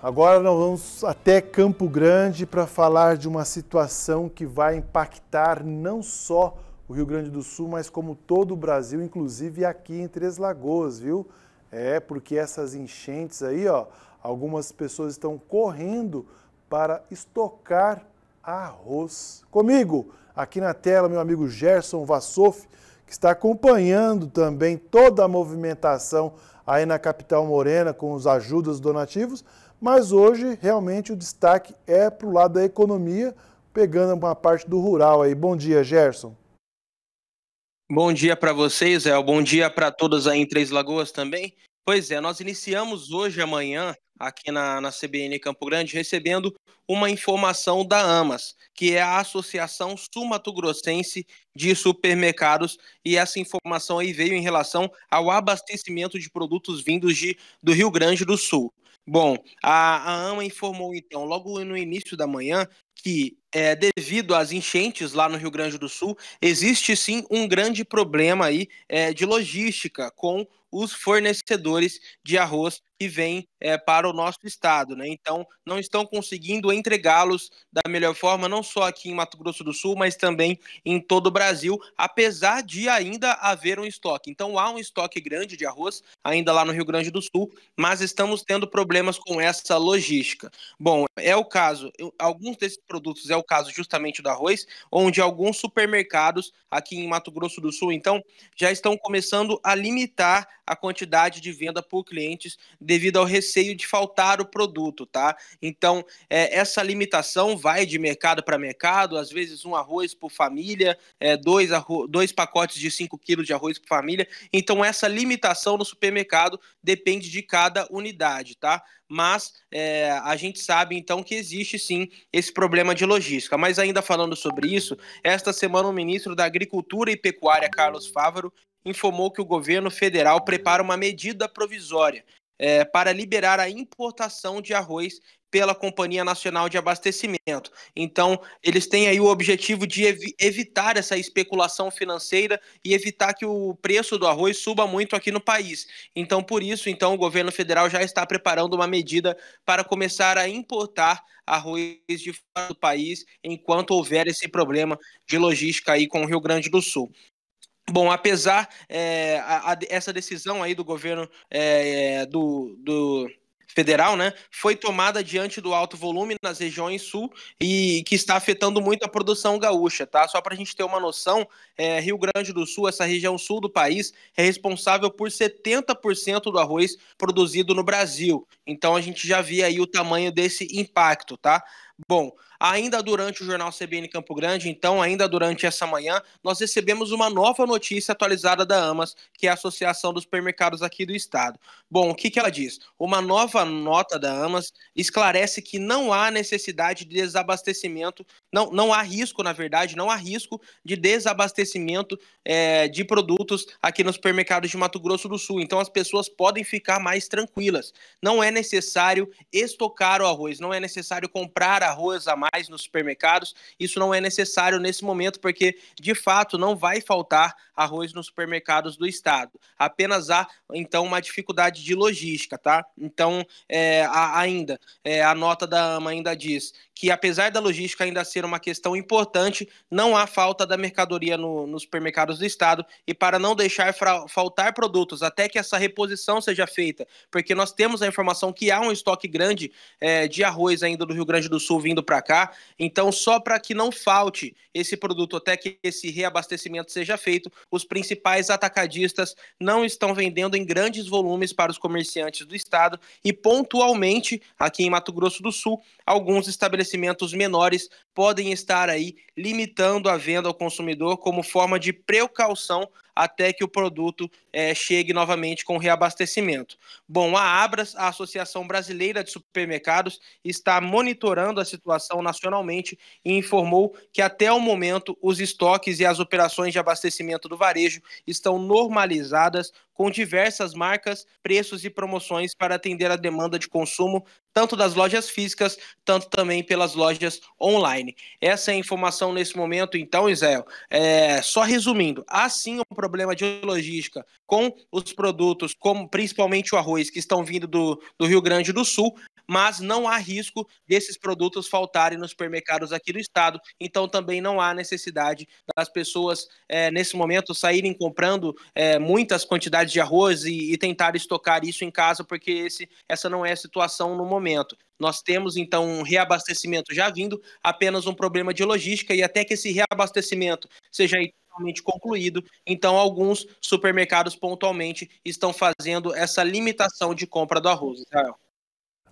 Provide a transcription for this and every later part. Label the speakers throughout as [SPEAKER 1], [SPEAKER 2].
[SPEAKER 1] Agora nós vamos até Campo Grande para falar de uma situação que vai impactar não só o Rio Grande do Sul, mas como todo o Brasil, inclusive aqui em Três Lagoas, viu? É, porque essas enchentes aí, ó, algumas pessoas estão correndo para estocar arroz. Comigo, aqui na tela, meu amigo Gerson Vassoff, que está acompanhando também toda a movimentação aí na capital morena com os ajudas donativos, mas hoje realmente o destaque é para o lado da economia, pegando uma parte do rural aí. Bom dia, Gerson.
[SPEAKER 2] Bom dia para vocês, El. Bom dia para todos aí em Três Lagoas também. Pois é, nós iniciamos hoje, amanhã, aqui na, na CBN Campo Grande, recebendo uma informação da AMAS, que é a Associação Sumato Grossense de Supermercados, e essa informação aí veio em relação ao abastecimento de produtos vindos de, do Rio Grande do Sul. Bom, a, a AMA informou então, logo no início da manhã, que é, devido às enchentes lá no Rio Grande do Sul, existe sim um grande problema aí é, de logística com os fornecedores de arroz que vêm é, para o nosso estado, né? Então, não estão conseguindo entregá-los da melhor forma, não só aqui em Mato Grosso do Sul, mas também em todo o Brasil, apesar de ainda haver um estoque. Então, há um estoque grande de arroz ainda lá no Rio Grande do Sul, mas estamos tendo problemas com essa logística. Bom, é o caso, alguns desses produtos é o caso justamente do arroz, onde alguns supermercados aqui em Mato Grosso do Sul, então, já estão começando a limitar a quantidade de venda por clientes devido ao receio de faltar o produto, tá? Então, é, essa limitação vai de mercado para mercado, às vezes um arroz por família, é, dois, dois pacotes de 5 quilos de arroz por família. Então, essa limitação no supermercado depende de cada unidade, tá? mas é, a gente sabe então que existe sim esse problema de logística. Mas ainda falando sobre isso, esta semana o ministro da Agricultura e Pecuária, Carlos Fávaro, informou que o governo federal prepara uma medida provisória é, para liberar a importação de arroz pela Companhia Nacional de Abastecimento. Então, eles têm aí o objetivo de ev evitar essa especulação financeira e evitar que o preço do arroz suba muito aqui no país. Então, por isso, então, o governo federal já está preparando uma medida para começar a importar arroz de fora do país enquanto houver esse problema de logística aí com o Rio Grande do Sul. Bom, apesar é, a, a, essa decisão aí do governo é, do, do federal, né, foi tomada diante do alto volume nas regiões sul e que está afetando muito a produção gaúcha, tá? Só para a gente ter uma noção, é, Rio Grande do Sul, essa região sul do país, é responsável por 70% do arroz produzido no Brasil. Então a gente já via aí o tamanho desse impacto, tá? Bom, ainda durante o jornal CBN Campo Grande, então, ainda durante essa manhã, nós recebemos uma nova notícia atualizada da AMAS, que é a Associação dos Supermercados aqui do Estado. Bom, o que, que ela diz? Uma nova nota da AMAS esclarece que não há necessidade de desabastecimento, não, não há risco, na verdade, não há risco de desabastecimento é, de produtos aqui nos supermercados de Mato Grosso do Sul. Então, as pessoas podem ficar mais tranquilas. Não é necessário estocar o arroz, não é necessário comprar arroz a mais mais nos supermercados. Isso não é necessário nesse momento, porque de fato não vai faltar arroz nos supermercados do estado. Apenas há, então, uma dificuldade de logística, tá? Então, é, a, ainda, é, a nota da AMA ainda diz que, apesar da logística ainda ser uma questão importante, não há falta da mercadoria no, nos supermercados do estado e para não deixar faltar produtos até que essa reposição seja feita, porque nós temos a informação que há um estoque grande é, de arroz ainda do Rio Grande do Sul vindo para cá. Então, só para que não falte esse produto até que esse reabastecimento seja feito, os principais atacadistas não estão vendendo em grandes volumes para os comerciantes do estado e pontualmente aqui em Mato Grosso do Sul, alguns estabelecimentos menores podem estar aí limitando a venda ao consumidor como forma de precaução até que o produto é, chegue novamente com reabastecimento. Bom, a Abras, a Associação Brasileira de Supermercados, está monitorando a situação nacionalmente e informou que até o momento os estoques e as operações de abastecimento do varejo estão normalizadas com diversas marcas, preços e promoções para atender a demanda de consumo tanto das lojas físicas, tanto também pelas lojas online. Essa é a informação nesse momento, então, Israel. É, só resumindo, há sim um problema de logística com os produtos, como principalmente o arroz, que estão vindo do, do Rio Grande do Sul, mas não há risco desses produtos faltarem nos supermercados aqui do estado. Então também não há necessidade das pessoas, é, nesse momento, saírem comprando é, muitas quantidades de arroz e, e tentar estocar isso em casa, porque esse, essa não é a situação no momento. Nós temos então um reabastecimento já vindo, apenas um problema de logística e até que esse reabastecimento seja totalmente concluído. Então, alguns supermercados pontualmente estão fazendo essa limitação de compra do arroz, Israel.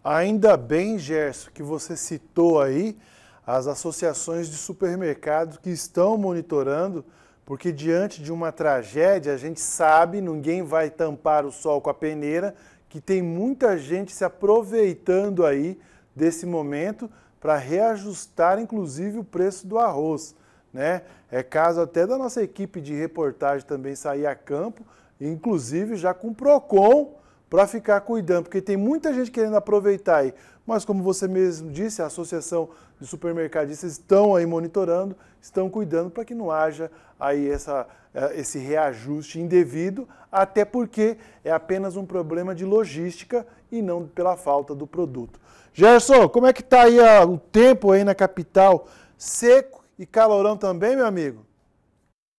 [SPEAKER 1] Ainda bem, Gerson, que você citou aí as associações de supermercados que estão monitorando, porque diante de uma tragédia, a gente sabe, ninguém vai tampar o sol com a peneira, que tem muita gente se aproveitando aí desse momento para reajustar inclusive o preço do arroz, né? É caso até da nossa equipe de reportagem também sair a campo, inclusive já com o Procon, para ficar cuidando, porque tem muita gente querendo aproveitar aí. Mas como você mesmo disse, a Associação de Supermercadistas estão aí monitorando, estão cuidando para que não haja aí essa, é, esse reajuste indevido, até porque é apenas um problema de logística e não pela falta do produto. Gerson, como é que está aí ah, o tempo aí na capital? Seco e calorão também,
[SPEAKER 2] meu amigo?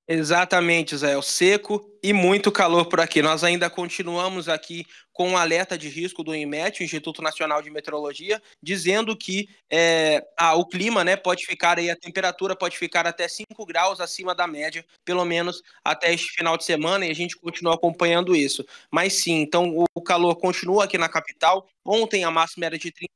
[SPEAKER 2] Exatamente, Zé. É o seco e muito calor por aqui. Nós ainda continuamos aqui com o um alerta de risco do IMET, Instituto Nacional de Meteorologia, dizendo que é, ah, o clima né, pode ficar aí, a temperatura pode ficar até 5 graus acima da média, pelo menos até este final de semana, e a gente continua acompanhando isso. Mas sim, então o calor continua aqui na capital. Ontem a máxima era de 30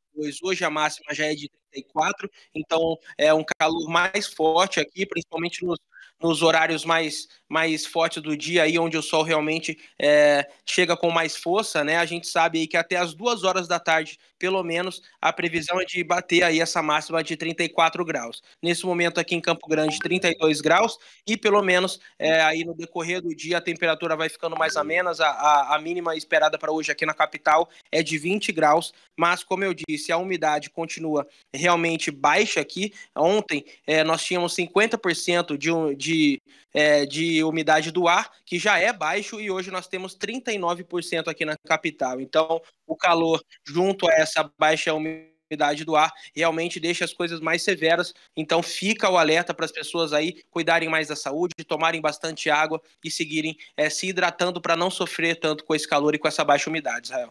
[SPEAKER 2] hoje a máxima já é de 34, então é um calor mais forte aqui, principalmente nos nos horários mais, mais fortes do dia, aí onde o sol realmente é, chega com mais força, né? A gente sabe aí que até as duas horas da tarde, pelo menos, a previsão é de bater aí essa máxima de 34 graus. Nesse momento aqui em Campo Grande, 32 graus, e pelo menos é, aí no decorrer do dia a temperatura vai ficando mais amenas a, a, a mínima esperada para hoje aqui na capital é de 20 graus, mas como eu disse, a umidade continua realmente baixa aqui. Ontem é, nós tínhamos 50% de, de de, é, de umidade do ar, que já é baixo, e hoje nós temos 39% aqui na capital. Então, o calor, junto a essa baixa umidade, do ar realmente deixa as coisas mais severas. Então fica o alerta para as pessoas aí cuidarem mais da saúde, tomarem bastante água e seguirem é, se hidratando para não sofrer tanto com esse calor e com essa baixa umidade, Israel.